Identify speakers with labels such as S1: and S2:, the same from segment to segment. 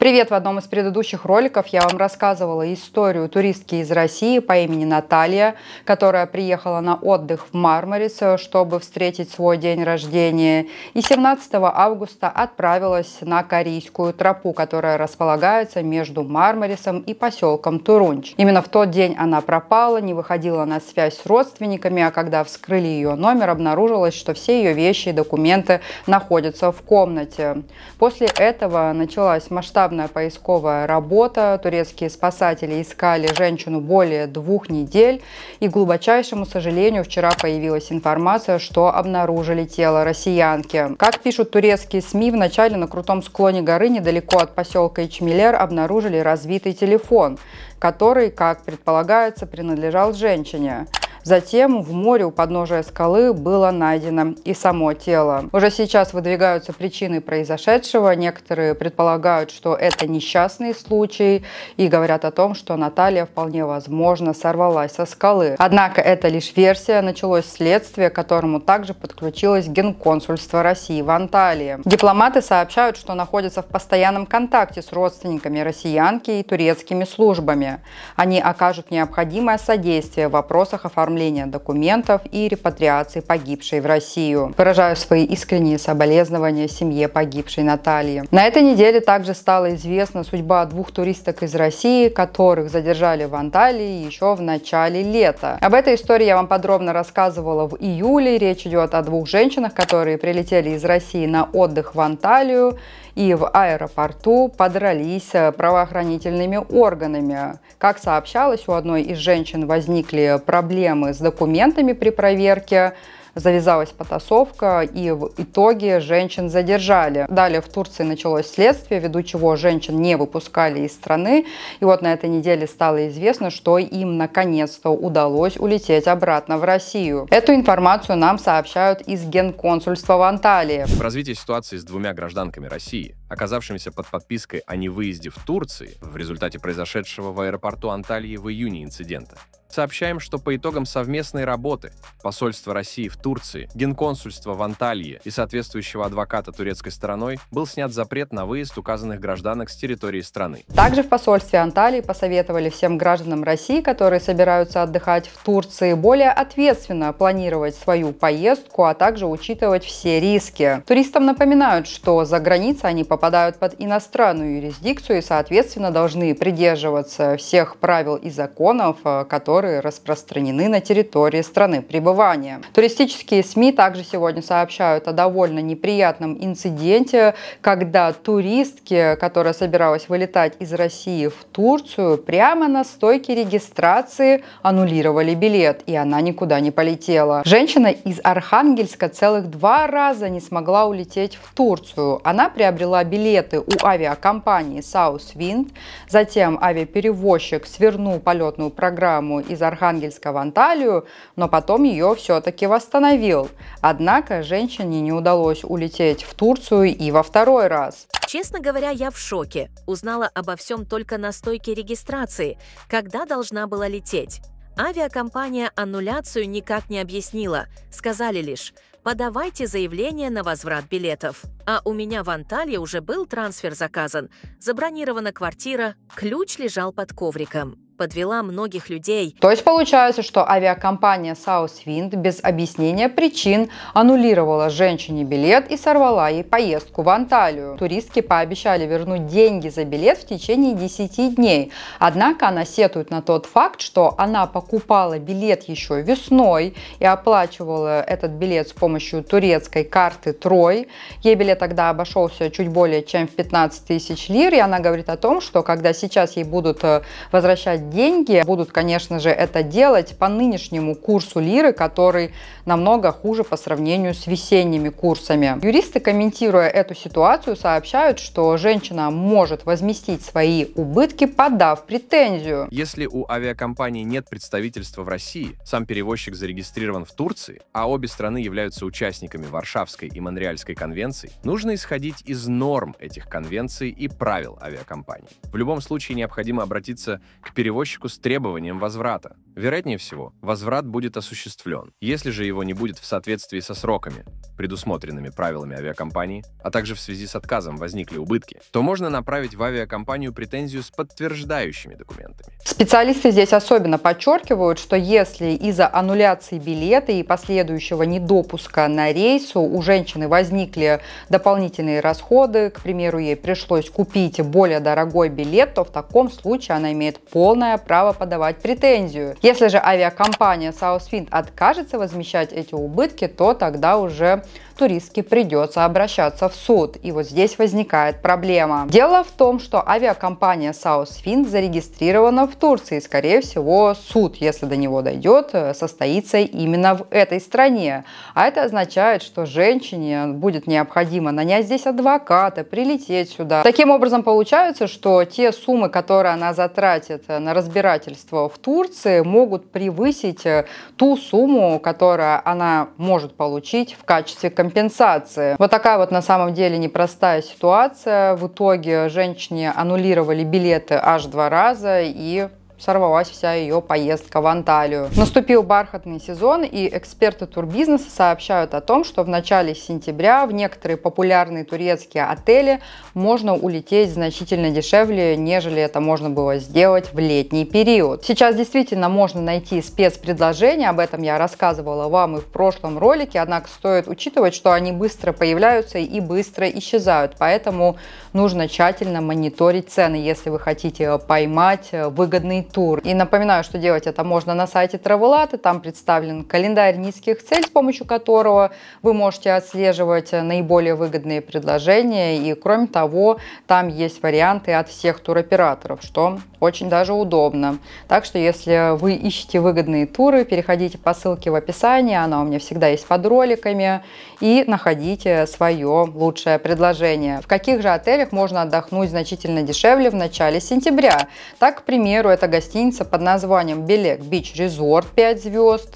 S1: Привет! В одном из предыдущих роликов я вам рассказывала историю туристки из России по имени Наталья, которая приехала на отдых в Мармарис, э, чтобы встретить свой день рождения, и 17 августа отправилась на Корейскую тропу, которая располагается между Мармарисом и поселком Турунч. Именно в тот день она пропала, не выходила на связь с родственниками, а когда вскрыли ее номер, обнаружилось, что все ее вещи и документы находятся в комнате. После этого началась масштабная масштабная поисковая работа. Турецкие спасатели искали женщину более двух недель. И, к глубочайшему сожалению, вчера появилась информация, что обнаружили тело россиянки. Как пишут турецкие СМИ, вначале на крутом склоне горы недалеко от поселка Ичмилер обнаружили развитый телефон, который, как предполагается, принадлежал женщине. Затем в море у подножия скалы было найдено и само тело. Уже сейчас выдвигаются причины произошедшего. Некоторые предполагают, что это несчастный случай и говорят о том, что Наталья вполне возможно сорвалась со скалы. Однако это лишь версия. Началось следствие, к которому также подключилось Генконсульство России в Анталии. Дипломаты сообщают, что находятся в постоянном контакте с родственниками россиянки и турецкими службами. Они окажут необходимое содействие в вопросах оформления оформления документов и репатриации погибшей в Россию. Выражаю свои искренние соболезнования семье погибшей Натальи. На этой неделе также стала известна судьба двух туристок из России, которых задержали в Анталии еще в начале лета. Об этой истории я вам подробно рассказывала в июле. Речь идет о двух женщинах, которые прилетели из России на отдых в Анталию и в аэропорту подрались правоохранительными органами. Как сообщалось, у одной из женщин возникли проблемы проблемы с документами при проверке, завязалась потасовка, и в итоге женщин задержали. Далее в Турции началось следствие, ввиду чего женщин не выпускали из страны. И вот на этой неделе стало известно, что им наконец-то удалось улететь обратно в Россию. Эту информацию нам сообщают из генконсульства в Анталии. В
S2: развитии ситуации с двумя гражданками России, оказавшимися под подпиской о невыезде в Турции, в результате произошедшего в аэропорту Анталии в июне инцидента, Сообщаем, что по итогам совместной работы посольства России в Турции, генконсульства в Анталии и соответствующего адвоката турецкой стороной был снят запрет на выезд указанных гражданок с территории страны.
S1: Также в посольстве Анталии посоветовали всем гражданам России, которые собираются отдыхать в Турции, более ответственно планировать свою поездку, а также учитывать все риски. Туристам напоминают, что за границей они попадают под иностранную юрисдикцию и, соответственно, должны придерживаться всех правил и законов, э, которые которые распространены на территории страны пребывания. Туристические СМИ также сегодня сообщают о довольно неприятном инциденте, когда туристке, которая собиралась вылетать из России в Турцию, прямо на стойке регистрации аннулировали билет, и она никуда не полетела. Женщина из Архангельска целых два раза не смогла улететь в Турцию. Она приобрела билеты у авиакомпании Southwind, затем авиаперевозчик свернул полетную программу из Архангельска в Анталию, но потом ее все-таки восстановил. Однако женщине не удалось улететь в Турцию и во второй раз.
S2: Честно говоря, я в шоке. Узнала обо всем только на стойке регистрации, когда должна была лететь. Авиакомпания аннуляцию никак не объяснила, сказали лишь «подавайте заявление на возврат билетов». А у меня в Анталии уже был трансфер заказан, забронирована квартира, ключ лежал под ковриком подвела многих людей. То есть
S1: получается, что авиакомпания Southwind без объяснения причин аннулировала женщине билет и сорвала ей поездку в Анталию. Туристки пообещали вернуть деньги за билет в течение 10 дней. Однако она сетует на тот факт, что она покупала билет еще весной и оплачивала этот билет с помощью турецкой карты Трой. Ей билет тогда обошелся чуть более чем в 15 тысяч лир, и она говорит о том, что когда сейчас ей будут э, возвращать деньги, будут, конечно же, это делать по нынешнему курсу лиры, который намного хуже по сравнению с весенними курсами. Юристы, комментируя эту ситуацию, сообщают, что женщина может возместить свои убытки, подав претензию.
S2: Если у авиакомпании нет представительства в России, сам перевозчик зарегистрирован в Турции, а обе страны являются участниками Варшавской и Монреальской конвенций, нужно исходить из норм этих конвенций и правил авиакомпании. В любом случае необходимо обратиться к перевозчику страховщику с требованием возврата. Вероятнее всего, возврат будет осуществлен, если же его не будет в соответствии со сроками, предусмотренными правилами авиакомпании, а также в связи с отказом возникли убытки, то можно направить в авиакомпанию претензию с подтверждающими документами.
S1: Специалисты здесь особенно подчеркивают, что если из-за аннуляции билета и последующего недопуска на рейсу у женщины возникли дополнительные расходы, к примеру, ей пришлось купить более дорогой билет, то в таком случае она имеет полное полное право подавать претензию. Если же авиакомпания Southwind откажется возмещать эти убытки, то тогда уже туристке придется обращаться в суд. И вот здесь возникает проблема. Дело в том, что авиакомпания Southwind зарегистрирована в Турции. Скорее всего, суд, если до него дойдет, э, состоится именно в этой стране. А это означает, что женщине будет необходимо нанять здесь адвоката, прилететь сюда. Таким образом, получается, что те суммы, которые она затратит э, на на разбирательство в Турции могут превысить э, ту сумму, которую она может получить в качестве компенсации. Вот такая вот на самом деле непростая ситуация. В итоге женщине аннулировали билеты аж два раза и сорвалась вся ее поездка в Анталию. Наступил бархатный сезон, и эксперты турбизнеса сообщают о том, что в начале сентября в некоторые популярные турецкие отели можно улететь значительно дешевле, нежели это можно было сделать в летний период. Сейчас действительно можно найти спецпредложения, об этом я рассказывала вам и в прошлом ролике, однако стоит учитывать, что они быстро появляются и быстро исчезают, поэтому нужно тщательно мониторить цены, если вы хотите поймать э, выгодный тур. И напоминаю, что делать это можно на сайте Travelata, там представлен календарь низких целей, с помощью которого вы можете отслеживать э, наиболее выгодные предложения. И кроме того, там есть варианты от всех туроператоров, что очень даже удобно. Так что если вы ищете выгодные туры, переходите по ссылке в описании, она у меня всегда есть под роликами, и находите свое лучшее предложение. В каких же отелях можно отдохнуть значительно дешевле в начале сентября? Так, к примеру, это гостиница гостиница под названием Белек Бич Резорт 5 звезд.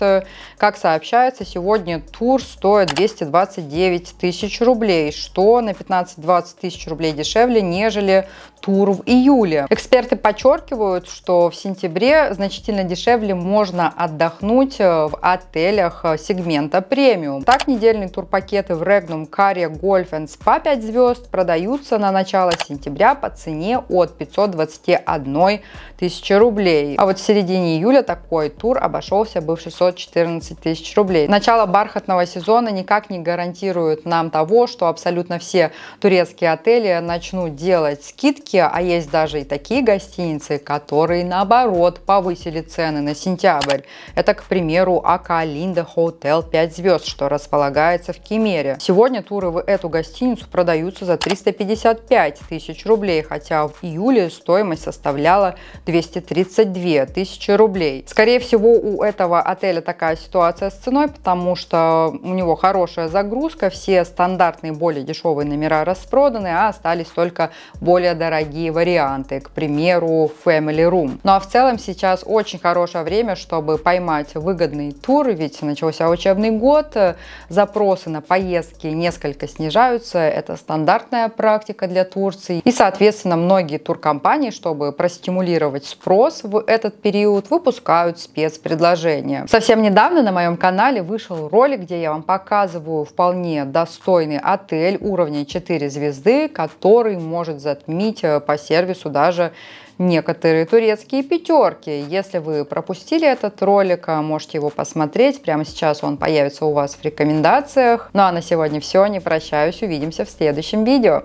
S1: Как сообщается, сегодня тур стоит 229 тысяч рублей, что на 15-20 тысяч рублей дешевле, нежели тур в июле. Эксперты подчеркивают, что в сентябре значительно дешевле можно отдохнуть э, в отелях э, сегмента премиум. Так, недельные турпакеты в Regnum, Carrier, Golf and Spa 5 звезд продаются на начало сентября по цене от 521 тысячи рублей рублей. А вот в середине июля такой тур обошелся бы в 614 тысяч рублей. Начало бархатного сезона никак не гарантирует нам того, что абсолютно все турецкие отели начнут делать скидки, а есть даже и такие гостиницы, которые наоборот повысили цены на сентябрь. Это, к примеру, Акалинда Хотел Hotel 5 звезд, что располагается в Кемере. Сегодня туры в эту гостиницу продаются за 355 тысяч рублей, хотя в июле стоимость составляла 230 32 тысячи рублей. Скорее всего, у этого отеля такая ситуация с ценой, потому что у него хорошая загрузка, все стандартные более дешевые номера распроданы, а остались только более дорогие варианты, к примеру, Family Room. Ну а в целом сейчас очень хорошее время, чтобы поймать выгодный тур, ведь начался учебный год, запросы на поездки несколько снижаются, это стандартная практика для Турции, и, соответственно, многие туркомпании, чтобы простимулировать спрос, ВОЗ в этот период выпускают спецпредложения. Совсем недавно на моем канале вышел ролик, где я вам показываю вполне достойный отель уровня 4 звезды, который может затмить э, по сервису даже некоторые турецкие пятерки. Если вы пропустили этот ролик, э, можете его посмотреть. Прямо сейчас он появится у вас в рекомендациях. Ну а на сегодня все. Не прощаюсь. Увидимся в следующем видео.